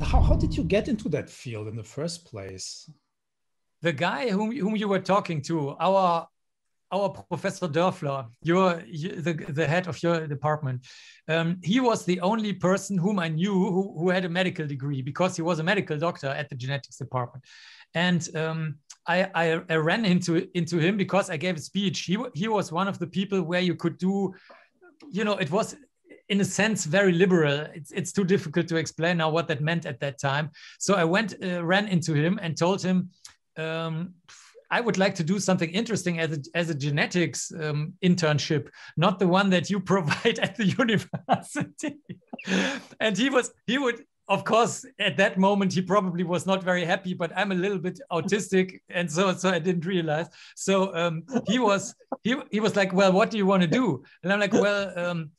How, how did you get into that field in the first place? The guy whom, whom you were talking to, our our professor Dörfler, your, the, the head of your department, um, he was the only person whom I knew who, who had a medical degree because he was a medical doctor at the genetics department. And um, I, I, I, ran into, into him because I gave a speech. He, he was one of the people where you could do, you know, it was in a sense very liberal. It's, it's too difficult to explain now what that meant at that time. So I went uh, ran into him and told him. Um, I would like to do something interesting as a, as a genetics um, internship, not the one that you provide at the university. and he was, he would, of course, at that moment, he probably was not very happy, but I'm a little bit autistic. And so, so I didn't realize. So um, he was, he, he was like, well, what do you want to do? And I'm like, well, um,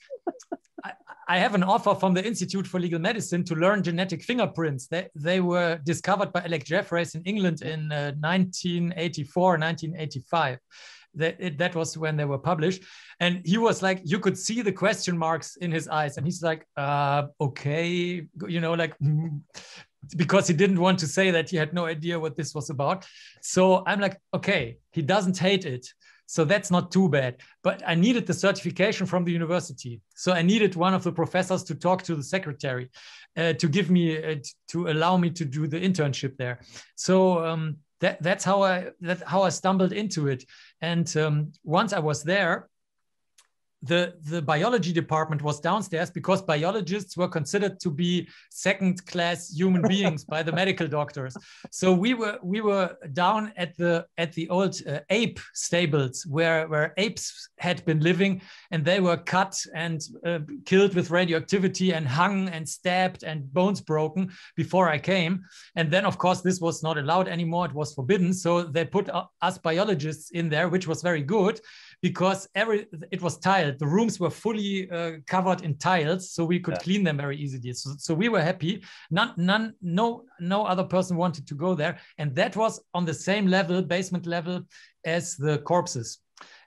I have an offer from the Institute for Legal Medicine to learn genetic fingerprints. They, they were discovered by Alec Jeffreys in England in uh, 1984, 1985. That, it, that was when they were published. And he was like, you could see the question marks in his eyes. And he's like, uh, okay, you know, like, because he didn't want to say that he had no idea what this was about. So I'm like, okay, he doesn't hate it. So that's not too bad. But I needed the certification from the university. So I needed one of the professors to talk to the secretary uh, to give me, uh, to allow me to do the internship there. So um, that, that's how I, that's how I stumbled into it. And um, once I was there, the, the biology department was downstairs because biologists were considered to be second class human beings by the medical doctors so we were we were down at the at the old uh, ape stables where where apes had been living and they were cut and uh, killed with radioactivity and hung and stabbed and bones broken before i came and then of course this was not allowed anymore it was forbidden so they put uh, us biologists in there which was very good because every it was tiled the rooms were fully uh, covered in tiles, so we could yeah. clean them very easily. So, so we were happy. None, none, no, no other person wanted to go there, and that was on the same level, basement level, as the corpses.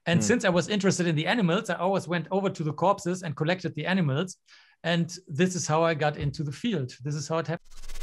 And mm. since I was interested in the animals, I always went over to the corpses and collected the animals. And this is how I got into the field. This is how it happened.